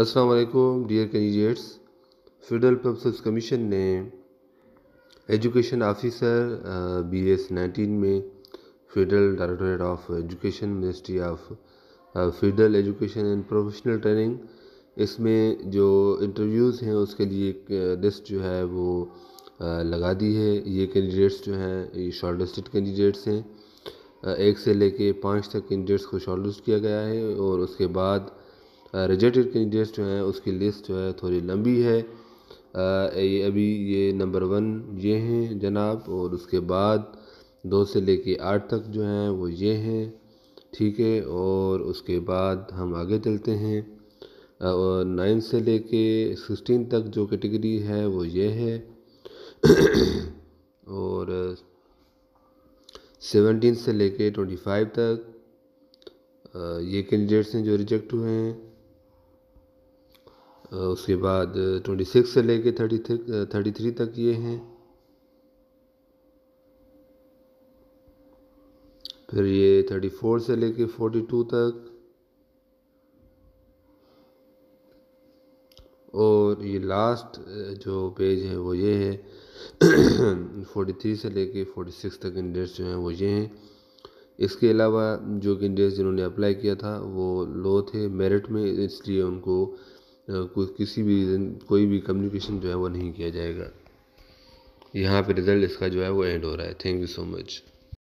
अस्सलाम वालेकुम dear candidates federal purposes commission ने एजुकेशन ऑफिसर बी एस में federal directorate of education ministry of federal education and professional training इसमें जो interviews हैं उसके लिए एक लिस्ट uh, जो है वो uh, लगा दी है ये कैंडिडेट्स जो हैं ये शॉर्ट लिस्टेड कैंडिडेट्स हैं uh, एक से लेके पाँच तक कैंडिडेट्स को शॉर्ट लिस्ट किया गया है और उसके बाद रिजेक्टेड कैंडिडेट्स जो हैं उसकी लिस्ट जो है थोड़ी लंबी है ये अभी ये नंबर वन ये हैं जनाब और उसके बाद दो से लेके आठ तक जो हैं वो ये हैं ठीक है और उसके बाद हम आगे चलते हैं और नाइन से लेके सिक्सटीन तक जो कैटेगरी है वो ये है और सेवनटीन से लेके ट्वेंटी फाइव तक ये कैंडिडेट्स हैं जो रिजेक्ट हुए हैं उसके बाद ट्वेंटी सिक्स से लेके थर्टी थर्टी थ्री तक ये हैं फिर ये थर्टी फोर से लेके फोर्टी टू तक और ये लास्ट जो पेज है वो ये है फोर्टी थ्री से लेके फोर्टी सिक्स तक इंडेक्स जो हैं वो ये हैं इसके अलावा जो कि इंडेक्स जिन्होंने अप्लाई किया था वो लो थे मेरिट में इसलिए उनको किसी भी कोई भी कम्युनिकेशन जो है वो नहीं किया जाएगा यहाँ पे रिज़ल्ट इसका जो है वो एंड हो रहा है थैंक यू सो मच